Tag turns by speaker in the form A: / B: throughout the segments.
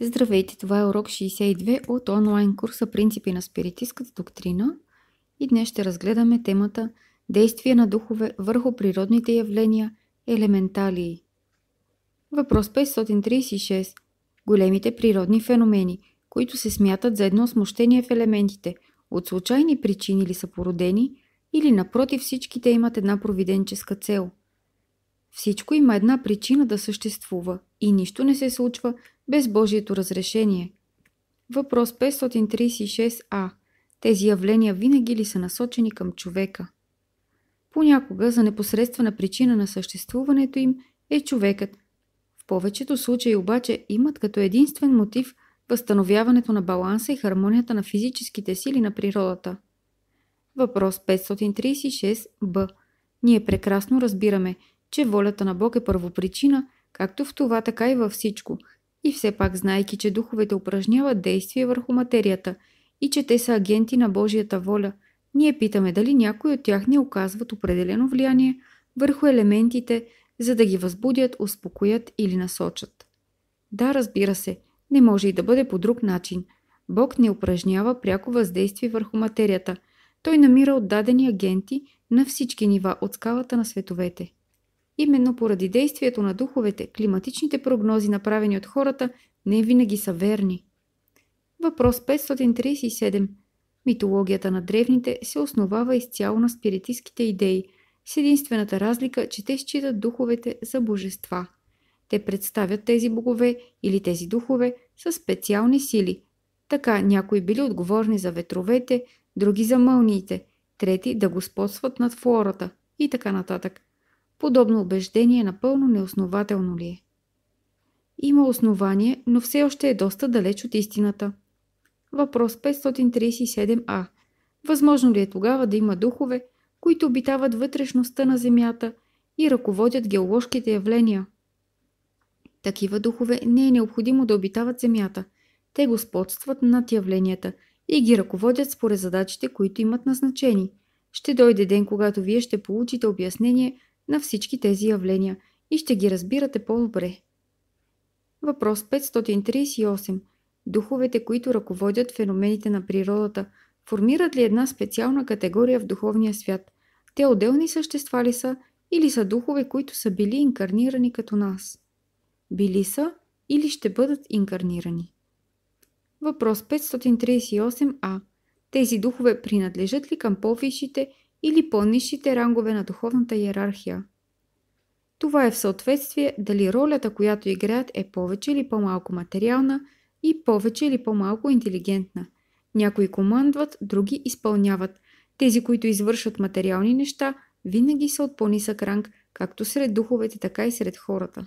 A: Здравейте, това е урок 62 от онлайн курса Принципи на спиритистката доктрина и днес ще разгледаме темата Действие на духове върху природните явления елементали. Въпрос 536. Големите природни феномени, които се смятат за едно смущение в елементите, от случайни причини ли са породени или напротив всичките имат една провиденческа цел – всичко има една причина да съществува и нищо не се случва без Божието разрешение. Въпрос 536а. Тези явления винаги ли са насочени към човека? Понякога за непосредствена причина на съществуването им е човекът. В повечето случаи обаче имат като единствен мотив възстановяването на баланса и хармонията на физическите сили на природата. Въпрос 536б. Ние прекрасно разбираме – че волята на Бог е първопричина, както в това, така и във всичко. И все пак, знайки, че духовете упражняват действие върху материята и че те са агенти на Божията воля, ние питаме дали някои от тях не оказват определено влияние върху елементите, за да ги възбудят, успокоят или насочат. Да, разбира се, не може и да бъде по друг начин. Бог не упражнява пряко въздействие върху материята. Той намира отдадени агенти на всички нива от скалата на световете. Именно поради действието на духовете, климатичните прогнози, направени от хората, не винаги са верни. Въпрос 537. Митологията на древните се основава изцяло на спиритистските идеи, с единствената разлика, че те считат духовете за божества. Те представят тези богове или тези духове със специални сили. Така някои били отговорни за ветровете, други за мълниите, трети да господстват над флората и така нататък. Подобно убеждение напълно неоснователно ли е? Има основание, но все още е доста далеч от истината. Въпрос 537а. Възможно ли е тогава да има духове, които обитават вътрешността на Земята и ръководят геоложките явления? Такива духове не е необходимо да обитават Земята. Те господстват над явленията и ги ръководят според задачите, които имат назначени. Ще дойде ден, когато вие ще получите обяснение на всички тези явления и ще ги разбирате по-добре. Въпрос 538. Духовете, които ръководят феномените на природата, формират ли една специална категория в духовния свят? Те отделни същества ли са или са духове, които са били инкарнирани като нас? Били са или ще бъдат инкарнирани? Въпрос 538а. Тези духове принадлежат ли към по-висшите или по-нисшите рангове на духовната иерархия. Това е в съответствие дали ролята, която играят е повече или по-малко материална и повече или по-малко интелигентна. Някои командват, други изпълняват. Тези, които извършват материални неща, винаги са от по-нисък ранг, както сред духовете, така и сред хората.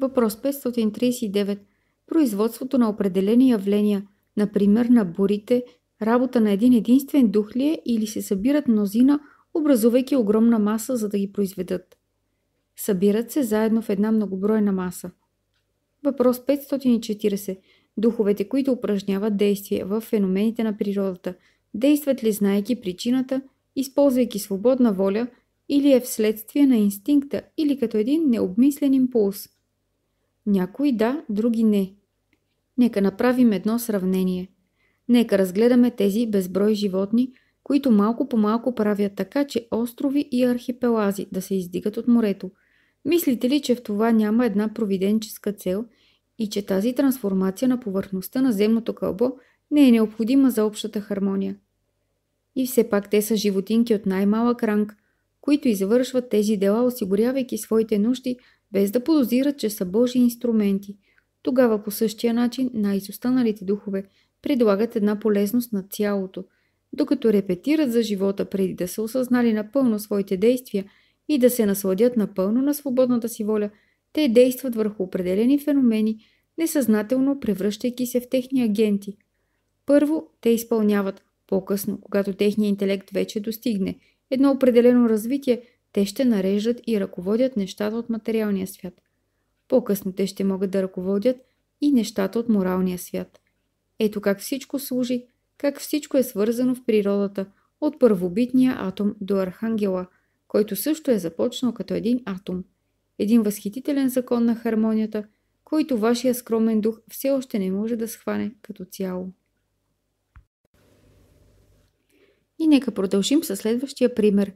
A: Въпрос 539. Производството на определени явления, например на бурите, Работа на един единствен дух ли е или се събират мнозина, образувайки огромна маса, за да ги произведат? Събират се заедно в една многобройна маса. Въпрос 540. Духовете, които упражняват действие в феномените на природата, действат ли знаеки причината, използвайки свободна воля или е вследствие на инстинкта или като един необмислен импулс? Някои да, други не. Нека направим едно сравнение. Нека разгледаме тези безброй животни, които малко по малко правят така, че острови и архипелази да се издигат от морето. Мислите ли, че в това няма една провиденческа цел и че тази трансформация на повърхността на земното кълбо не е необходима за общата хармония? И все пак те са животинки от най-малък ранг, които извършват тези дела, осигурявайки своите нужди, без да подозират, че са Божи инструменти. Тогава по същия начин най-изостаналите духове – предлагат една полезност на цялото, докато репетират за живота преди да са осъзнали напълно своите действия и да се насладят напълно на свободната си воля, те действат върху определени феномени, несъзнателно превръщайки се в техни агенти. Първо, те изпълняват, по-късно, когато техният интелект вече достигне едно определено развитие, те ще нареждат и ръководят нещата от материалния свят. По-късно те ще могат да ръководят и нещата от моралния свят. Ето как всичко служи, как всичко е свързано в природата, от първобитния атом до архангела, който също е започнал като един атом. Един възхитителен закон на хармонията, който вашия скромен дух все още не може да схване като цяло. И нека продължим със следващия пример.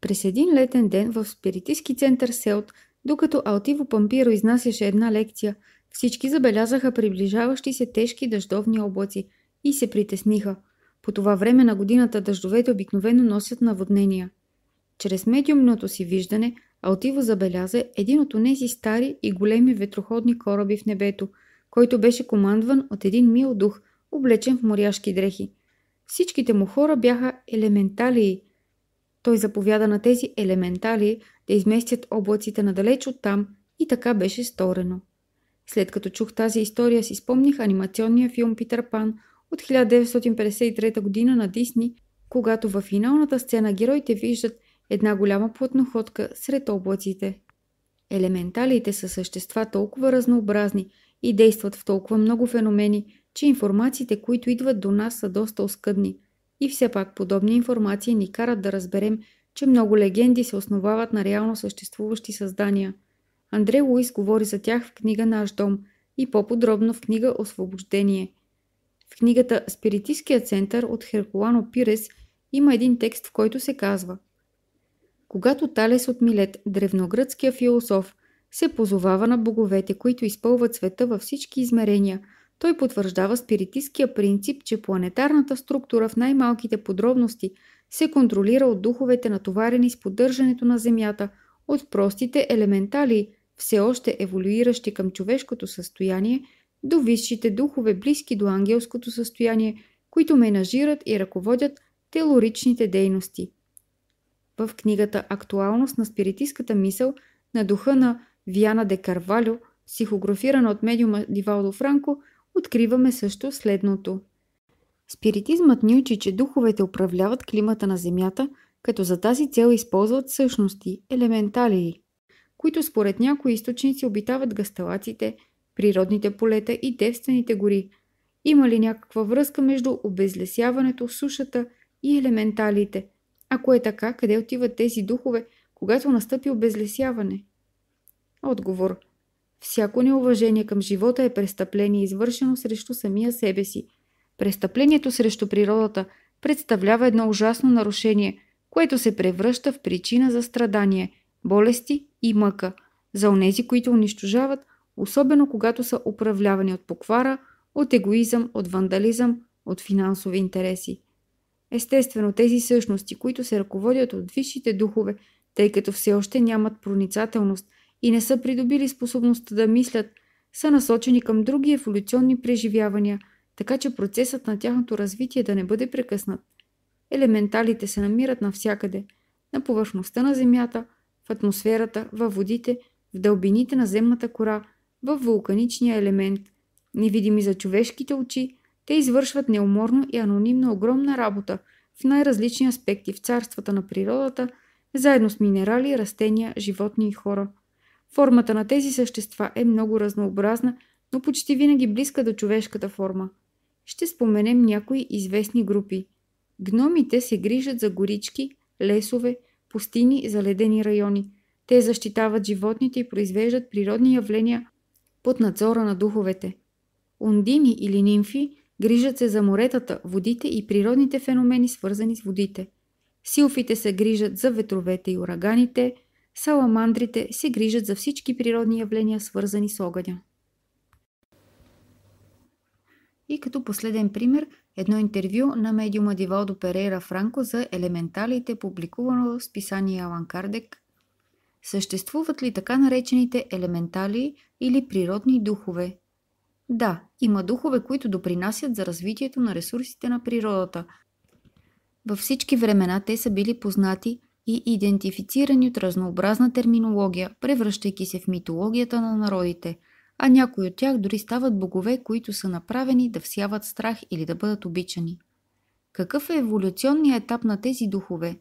A: През един летен ден в спиритиски център Селт, докато Алтиво Пампиро изнасяше една лекция – всички забелязаха приближаващи се тежки дъждовни облаци и се притесниха. По това време на годината дъждовете обикновено носят наводнения. Чрез медиумното си виждане Алтиво забеляза един от онези стари и големи ветроходни кораби в небето, който беше командван от един мил дух, облечен в моряшки дрехи. Всичките му хора бяха елементалии. Той заповяда на тези елементалии да изместят облаците надалеч от там и така беше сторено. След като чух тази история, си спомних анимационния филм Питър Пан от 1953 година на Дисни, когато във финалната сцена героите виждат една голяма плътноходка сред облаците. Елементалите са същества толкова разнообразни и действат в толкова много феномени, че информациите, които идват до нас, са доста оскъдни. И все пак подобни информации ни карат да разберем, че много легенди се основават на реално съществуващи създания – Андре Луис говори за тях в книга Наш дом и по-подробно в книга Освобождение. В книгата Спиритистския център от Херкулано Пирес има един текст, в който се казва Когато Талес от Милет, древногръцкия философ, се позовава на боговете, които изпълват света във всички измерения – той потвърждава спиритистския принцип, че планетарната структура в най-малките подробности се контролира от духовете натоварени с поддържането на Земята, от простите елементали, все още еволюиращи към човешкото състояние, до висшите духове, близки до ангелското състояние, които менажират и ръководят телоричните дейности. В книгата «Актуалност на спиритистската мисъл» на духа на Виана де Карвалю, психографирана от медиума Дивалдо Франко, откриваме също следното. Спиритизмът ни учи, че духовете управляват климата на Земята, като за тази цел използват същности, елементали които според някои източници обитават гасталаците, природните полета и девствените гори. Има ли някаква връзка между обезлесяването, сушата и елементалите? Ако е така, къде отиват тези духове, когато настъпи обезлесяване? Отговор. Всяко неуважение към живота е престъпление, извършено срещу самия себе си. Престъплението срещу природата представлява едно ужасно нарушение, което се превръща в причина за страдание, болести и мъка за онези, които унищожават, особено когато са управлявани от поквара, от егоизъм, от вандализъм, от финансови интереси. Естествено, тези същности, които се ръководят от висшите духове, тъй като все още нямат проницателност и не са придобили способността да мислят, са насочени към други еволюционни преживявания, така че процесът на тяхното развитие да не бъде прекъснат. Елементалите се намират навсякъде – на повърхността на Земята, в атмосферата, във водите, в дълбините на земната кора, в вулканичния елемент. Невидими за човешките очи, те извършват неуморно и анонимно огромна работа в най-различни аспекти в царствата на природата, заедно с минерали, растения, животни и хора. Формата на тези същества е много разнообразна, но почти винаги близка до човешката форма. Ще споменем някои известни групи. Гномите се грижат за горички, лесове, пустини и заледени райони. Те защитават животните и произвеждат природни явления под надзора на духовете. Ундини или нимфи грижат се за моретата, водите и природните феномени, свързани с водите. Силфите се грижат за ветровете и ураганите, саламандрите се грижат за всички природни явления, свързани с огъня. И като последен пример – едно интервю на медиума Дивалдо Перейра Франко за елементалите, публикувано в списание Алан Кардек. Съществуват ли така наречените елементали или природни духове? Да, има духове, които допринасят за развитието на ресурсите на природата. Във всички времена те са били познати и идентифицирани от разнообразна терминология, превръщайки се в митологията на народите – а някои от тях дори стават богове, които са направени да всяват страх или да бъдат обичани. Какъв е еволюционният етап на тези духове?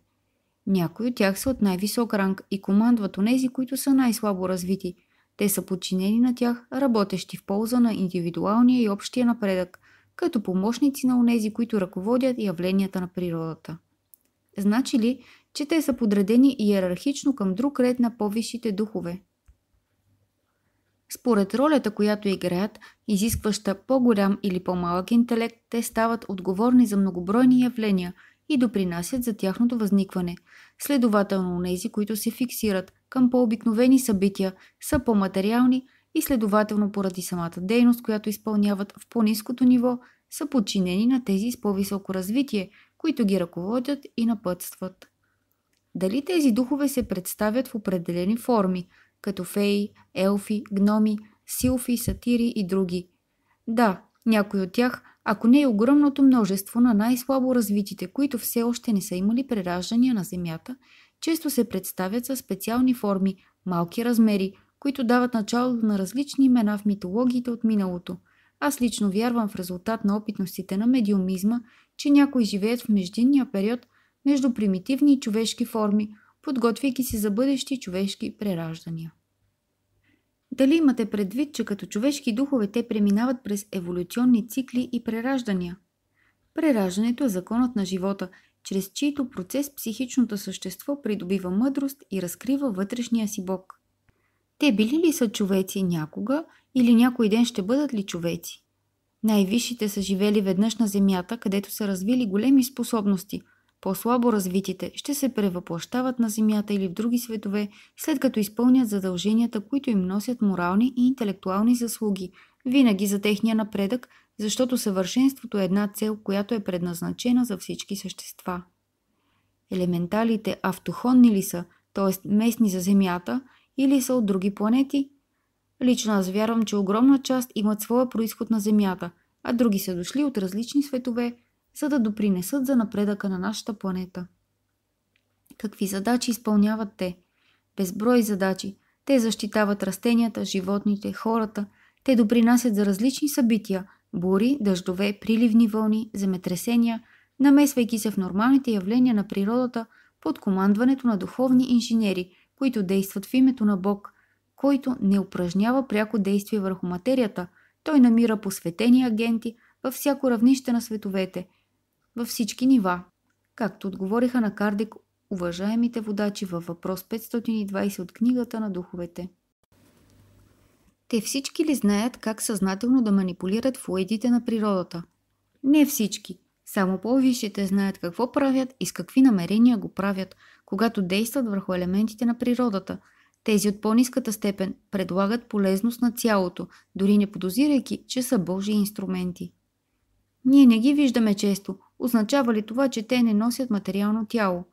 A: Някои от тях са от най-висок ранг и командват онези, които са най-слабо развити. Те са подчинени на тях, работещи в полза на индивидуалния и общия напредък, като помощници на онези, които ръководят явленията на природата. Значи ли, че те са подредени иерархично към друг ред на по-висшите духове? Според ролята, която играят, изискваща по-голям или по-малък интелект, те стават отговорни за многобройни явления и допринасят за тяхното възникване. Следователно, нези, които се фиксират към по-обикновени събития, са по-материални и следователно поради самата дейност, която изпълняват в по-низкото ниво, са подчинени на тези с по-високо развитие, които ги ръководят и напътстват. Дали тези духове се представят в определени форми – като феи, елфи, гноми, силфи, сатири и други. Да, някои от тях, ако не и е огромното множество на най-слабо развитите, които все още не са имали прераждания на Земята, често се представят със специални форми, малки размери, които дават начало на различни имена в митологиите от миналото. Аз лично вярвам в резултат на опитностите на медиумизма, че някои живеят в междинния период между примитивни и човешки форми – подготвяйки се за бъдещи човешки прераждания. Дали имате предвид, че като човешки духове те преминават през еволюционни цикли и прераждания? Прераждането е законът на живота, чрез чийто процес психичното същество придобива мъдрост и разкрива вътрешния си Бог. Те били ли са човеци някога или някой ден ще бъдат ли човеци? Най-висшите са живели веднъж на Земята, където са развили големи способности – по-слабо развитите ще се превъплащават на Земята или в други светове, след като изпълнят задълженията, които им носят морални и интелектуални заслуги, винаги за техния напредък, защото съвършенството е една цел, която е предназначена за всички същества. Елементалите автохонни ли са, т.е. местни за Земята, или са от други планети? Лично аз вярвам, че огромна част имат своя происход на Земята, а други са дошли от различни светове – за да допринесат за напредъка на нашата планета. Какви задачи изпълняват те? Безброй задачи. Те защитават растенията, животните, хората. Те допринасят за различни събития – бури, дъждове, приливни вълни, земетресения, намесвайки се в нормалните явления на природата под командването на духовни инженери, които действат в името на Бог, който не упражнява пряко действие върху материята. Той намира посветени агенти във всяко равнище на световете – във всички нива. Както отговориха на Кардик уважаемите водачи във въпрос 520 от книгата на духовете. Те всички ли знаят как съзнателно да манипулират флуидите на природата? Не всички. Само по-висшите знаят какво правят и с какви намерения го правят, когато действат върху елементите на природата. Тези от по-низката степен предлагат полезност на цялото, дори не подозирайки, че са Божии инструменти. Ние не ги виждаме често, означава ли това, че те не носят материално тяло?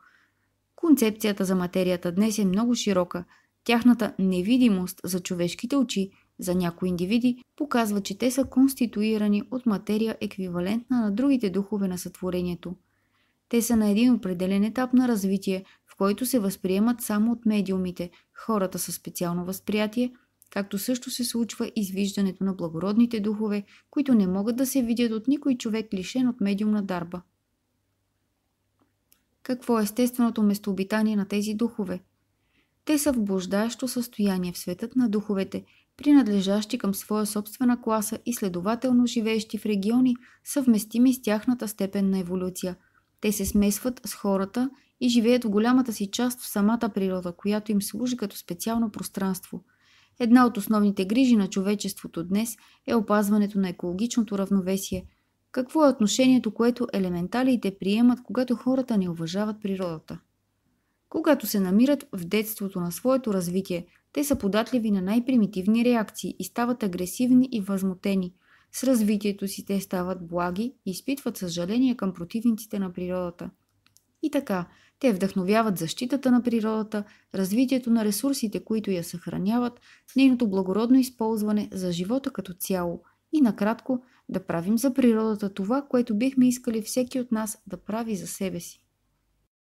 A: Концепцията за материята днес е много широка. Тяхната невидимост за човешките очи за някои индивиди показва, че те са конституирани от материя еквивалентна на другите духове на сътворението. Те са на един определен етап на развитие, в който се възприемат само от медиумите, хората със специално възприятие – както също се случва извиждането на благородните духове, които не могат да се видят от никой човек лишен от медиумна дарба. Какво е естественото местообитание на тези духове? Те са в блуждаещо състояние в светът на духовете, принадлежащи към своя собствена класа и следователно живеещи в региони, съвместими с тяхната степен на еволюция. Те се смесват с хората и живеят в голямата си част в самата природа, която им служи като специално пространство – Една от основните грижи на човечеството днес е опазването на екологичното равновесие. Какво е отношението, което елементалите приемат, когато хората не уважават природата? Когато се намират в детството на своето развитие, те са податливи на най-примитивни реакции и стават агресивни и възмутени. С развитието си те стават благи и изпитват съжаление към противниците на природата. И така, те вдъхновяват защитата на природата, развитието на ресурсите, които я съхраняват, нейното благородно използване за живота като цяло и накратко да правим за природата това, което бихме искали всеки от нас да прави за себе си.